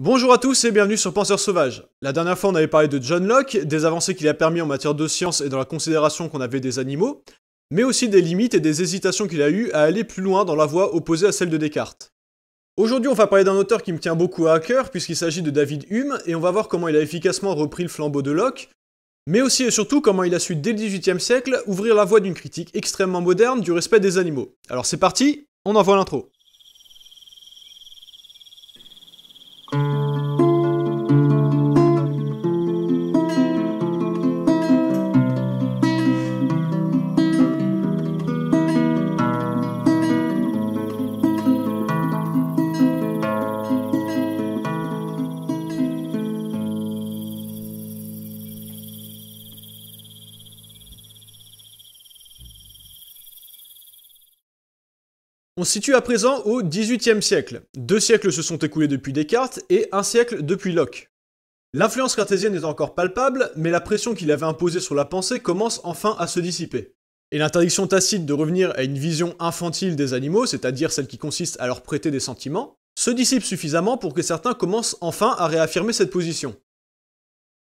Bonjour à tous et bienvenue sur Penseur Sauvage. La dernière fois, on avait parlé de John Locke, des avancées qu'il a permis en matière de science et dans la considération qu'on avait des animaux, mais aussi des limites et des hésitations qu'il a eues à aller plus loin dans la voie opposée à celle de Descartes. Aujourd'hui, on va parler d'un auteur qui me tient beaucoup à cœur, puisqu'il s'agit de David Hume, et on va voir comment il a efficacement repris le flambeau de Locke, mais aussi et surtout comment il a su, dès le XVIIIe siècle, ouvrir la voie d'une critique extrêmement moderne du respect des animaux. Alors c'est parti, on envoie l'intro. On se situe à présent au XVIIIe siècle. Deux siècles se sont écoulés depuis Descartes et un siècle depuis Locke. L'influence cartésienne est encore palpable, mais la pression qu'il avait imposée sur la pensée commence enfin à se dissiper. Et l'interdiction tacite de revenir à une vision infantile des animaux, c'est-à-dire celle qui consiste à leur prêter des sentiments, se dissipe suffisamment pour que certains commencent enfin à réaffirmer cette position.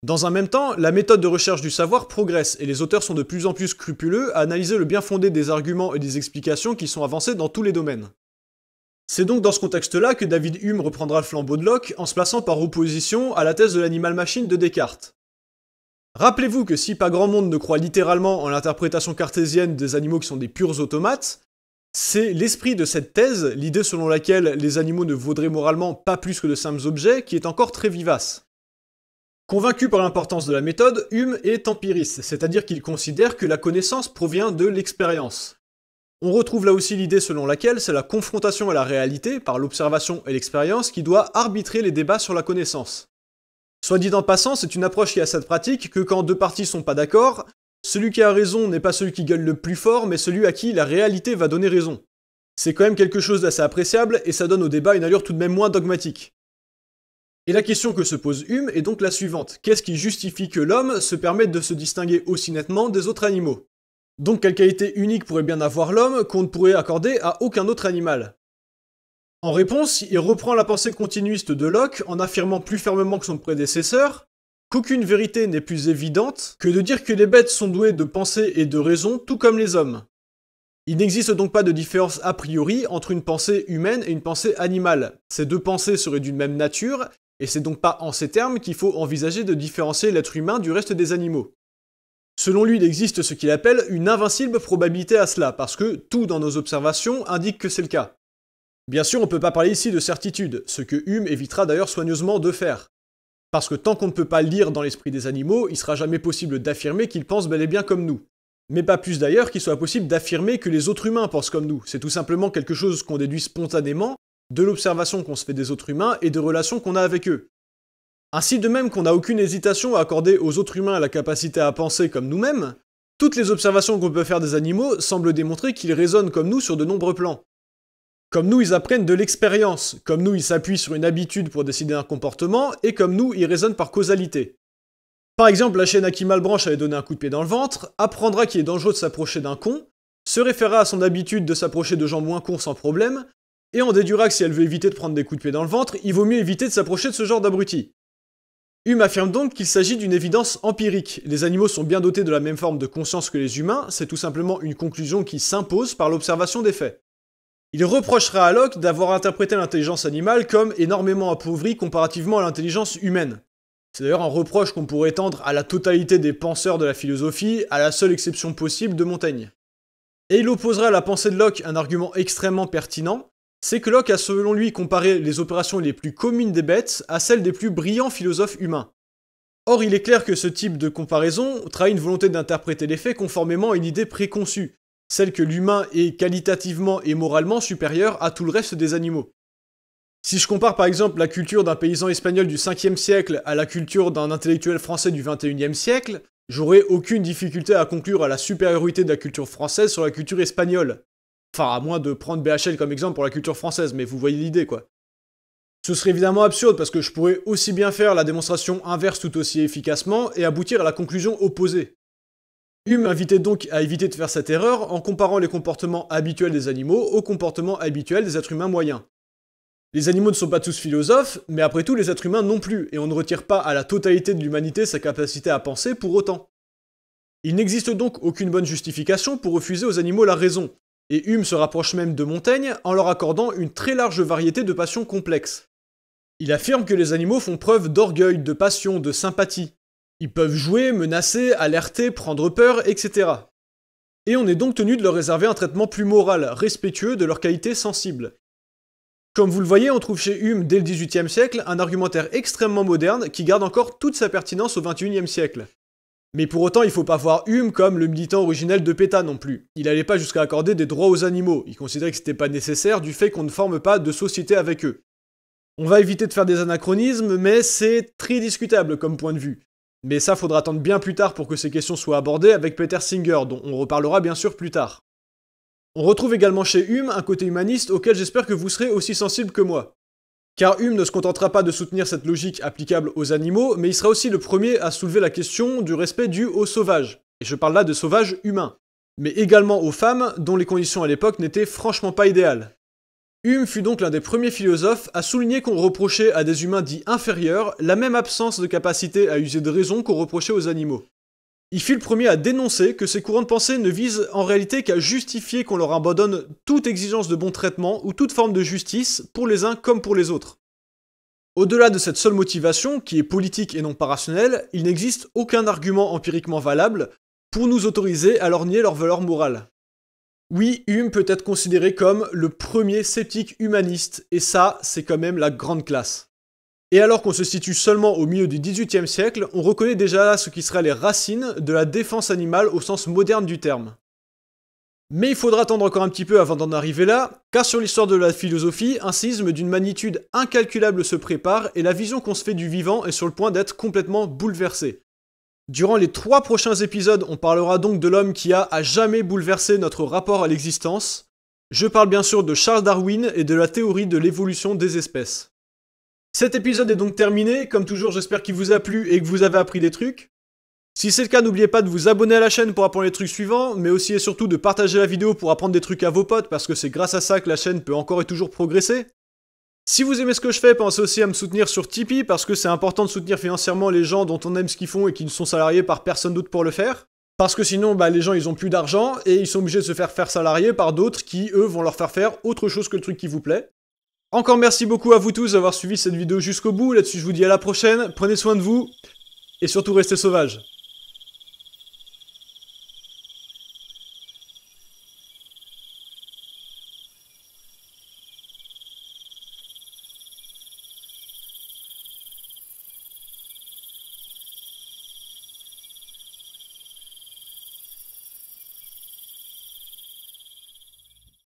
Dans un même temps, la méthode de recherche du savoir progresse et les auteurs sont de plus en plus scrupuleux à analyser le bien fondé des arguments et des explications qui sont avancés dans tous les domaines. C'est donc dans ce contexte-là que David Hume reprendra le flambeau de Locke en se plaçant par opposition à la thèse de l'animal-machine de Descartes. Rappelez-vous que si pas grand monde ne croit littéralement en l'interprétation cartésienne des animaux qui sont des purs automates, c'est l'esprit de cette thèse, l'idée selon laquelle les animaux ne vaudraient moralement pas plus que de simples objets, qui est encore très vivace. Convaincu par l'importance de la méthode, Hume est empiriste, c'est-à-dire qu'il considère que la connaissance provient de l'expérience. On retrouve là aussi l'idée selon laquelle c'est la confrontation à la réalité par l'observation et l'expérience qui doit arbitrer les débats sur la connaissance. Soit dit en passant, c'est une approche qui a cette pratique que quand deux parties sont pas d'accord, celui qui a raison n'est pas celui qui gueule le plus fort, mais celui à qui la réalité va donner raison. C'est quand même quelque chose d'assez appréciable et ça donne au débat une allure tout de même moins dogmatique. Et la question que se pose Hume est donc la suivante. Qu'est-ce qui justifie que l'homme se permette de se distinguer aussi nettement des autres animaux Donc quelle qualité unique pourrait bien avoir l'homme qu'on ne pourrait accorder à aucun autre animal En réponse, il reprend la pensée continuiste de Locke en affirmant plus fermement que son prédécesseur qu'aucune vérité n'est plus évidente que de dire que les bêtes sont douées de pensée et de raison tout comme les hommes. Il n'existe donc pas de différence a priori entre une pensée humaine et une pensée animale. Ces deux pensées seraient d'une même nature et c'est donc pas en ces termes qu'il faut envisager de différencier l'être humain du reste des animaux. Selon lui, il existe ce qu'il appelle une invincible probabilité à cela, parce que tout dans nos observations indique que c'est le cas. Bien sûr, on ne peut pas parler ici de certitude, ce que Hume évitera d'ailleurs soigneusement de faire. Parce que tant qu'on ne peut pas lire dans l'esprit des animaux, il sera jamais possible d'affirmer qu'ils pensent bel et bien comme nous. Mais pas plus d'ailleurs qu'il soit possible d'affirmer que les autres humains pensent comme nous. C'est tout simplement quelque chose qu'on déduit spontanément de l'observation qu'on se fait des autres humains et des relations qu'on a avec eux. Ainsi de même qu'on n'a aucune hésitation à accorder aux autres humains la capacité à penser comme nous-mêmes, toutes les observations qu'on peut faire des animaux semblent démontrer qu'ils raisonnent comme nous sur de nombreux plans. Comme nous, ils apprennent de l'expérience, comme nous, ils s'appuient sur une habitude pour décider un comportement, et comme nous, ils raisonnent par causalité. Par exemple, la chaîne à qui Malbranche avait donné un coup de pied dans le ventre apprendra qu'il est dangereux de s'approcher d'un con, se référera à son habitude de s'approcher de gens moins cons sans problème, et on déduira que si elle veut éviter de prendre des coups de pied dans le ventre, il vaut mieux éviter de s'approcher de ce genre d'abrutis. Hume affirme donc qu'il s'agit d'une évidence empirique. Les animaux sont bien dotés de la même forme de conscience que les humains, c'est tout simplement une conclusion qui s'impose par l'observation des faits. Il reprochera à Locke d'avoir interprété l'intelligence animale comme énormément appauvrie comparativement à l'intelligence humaine. C'est d'ailleurs un reproche qu'on pourrait tendre à la totalité des penseurs de la philosophie, à la seule exception possible de Montaigne. Et il opposera à la pensée de Locke un argument extrêmement pertinent, c'est que Locke a selon lui comparé les opérations les plus communes des bêtes à celles des plus brillants philosophes humains. Or, il est clair que ce type de comparaison trahit une volonté d'interpréter les faits conformément à une idée préconçue, celle que l'humain est qualitativement et moralement supérieur à tout le reste des animaux. Si je compare par exemple la culture d'un paysan espagnol du 5e siècle à la culture d'un intellectuel français du 21e siècle, j'aurai aucune difficulté à conclure à la supériorité de la culture française sur la culture espagnole. Enfin, à moins de prendre BHL comme exemple pour la culture française, mais vous voyez l'idée, quoi. Ce serait évidemment absurde parce que je pourrais aussi bien faire la démonstration inverse tout aussi efficacement et aboutir à la conclusion opposée. Hume invitait donc à éviter de faire cette erreur en comparant les comportements habituels des animaux aux comportements habituels des êtres humains moyens. Les animaux ne sont pas tous philosophes, mais après tout les êtres humains non plus, et on ne retire pas à la totalité de l'humanité sa capacité à penser pour autant. Il n'existe donc aucune bonne justification pour refuser aux animaux la raison, et Hume se rapproche même de Montaigne en leur accordant une très large variété de passions complexes. Il affirme que les animaux font preuve d'orgueil, de passion, de sympathie. Ils peuvent jouer, menacer, alerter, prendre peur, etc. Et on est donc tenu de leur réserver un traitement plus moral, respectueux de leurs qualités sensibles. Comme vous le voyez, on trouve chez Hume dès le XVIIIe siècle un argumentaire extrêmement moderne qui garde encore toute sa pertinence au XXIe siècle. Mais pour autant, il faut pas voir Hume comme le militant originel de PETA non plus. Il n'allait pas jusqu'à accorder des droits aux animaux, il considérait que c'était pas nécessaire du fait qu'on ne forme pas de société avec eux. On va éviter de faire des anachronismes, mais c'est très discutable comme point de vue. Mais ça faudra attendre bien plus tard pour que ces questions soient abordées avec Peter Singer, dont on reparlera bien sûr plus tard. On retrouve également chez Hume un côté humaniste auquel j'espère que vous serez aussi sensible que moi car Hume ne se contentera pas de soutenir cette logique applicable aux animaux, mais il sera aussi le premier à soulever la question du respect dû aux sauvages, et je parle là de sauvages humains, mais également aux femmes dont les conditions à l'époque n'étaient franchement pas idéales. Hume fut donc l'un des premiers philosophes à souligner qu'on reprochait à des humains dits inférieurs la même absence de capacité à user de raison qu'on reprochait aux animaux. Il fut le premier à dénoncer que ces courants de pensée ne visent en réalité qu'à justifier qu'on leur abandonne toute exigence de bon traitement ou toute forme de justice, pour les uns comme pour les autres. Au-delà de cette seule motivation, qui est politique et non pas rationnelle, il n'existe aucun argument empiriquement valable pour nous autoriser à leur nier leur valeur morale. Oui, Hume peut être considéré comme le premier sceptique humaniste, et ça, c'est quand même la grande classe. Et alors qu'on se situe seulement au milieu du XVIIIe siècle, on reconnaît déjà là ce qui sera les racines de la défense animale au sens moderne du terme. Mais il faudra attendre encore un petit peu avant d'en arriver là, car sur l'histoire de la philosophie, un séisme d'une magnitude incalculable se prépare et la vision qu'on se fait du vivant est sur le point d'être complètement bouleversée. Durant les trois prochains épisodes, on parlera donc de l'homme qui a à jamais bouleversé notre rapport à l'existence. Je parle bien sûr de Charles Darwin et de la théorie de l'évolution des espèces. Cet épisode est donc terminé. Comme toujours, j'espère qu'il vous a plu et que vous avez appris des trucs. Si c'est le cas, n'oubliez pas de vous abonner à la chaîne pour apprendre les trucs suivants, mais aussi et surtout de partager la vidéo pour apprendre des trucs à vos potes, parce que c'est grâce à ça que la chaîne peut encore et toujours progresser. Si vous aimez ce que je fais, pensez aussi à me soutenir sur Tipeee, parce que c'est important de soutenir financièrement les gens dont on aime ce qu'ils font et qui ne sont salariés par personne d'autre pour le faire. Parce que sinon, bah, les gens, ils ont plus d'argent et ils sont obligés de se faire faire salariés par d'autres qui, eux, vont leur faire faire autre chose que le truc qui vous plaît. Encore merci beaucoup à vous tous d'avoir suivi cette vidéo jusqu'au bout. Là-dessus, je vous dis à la prochaine. Prenez soin de vous et surtout restez sauvages.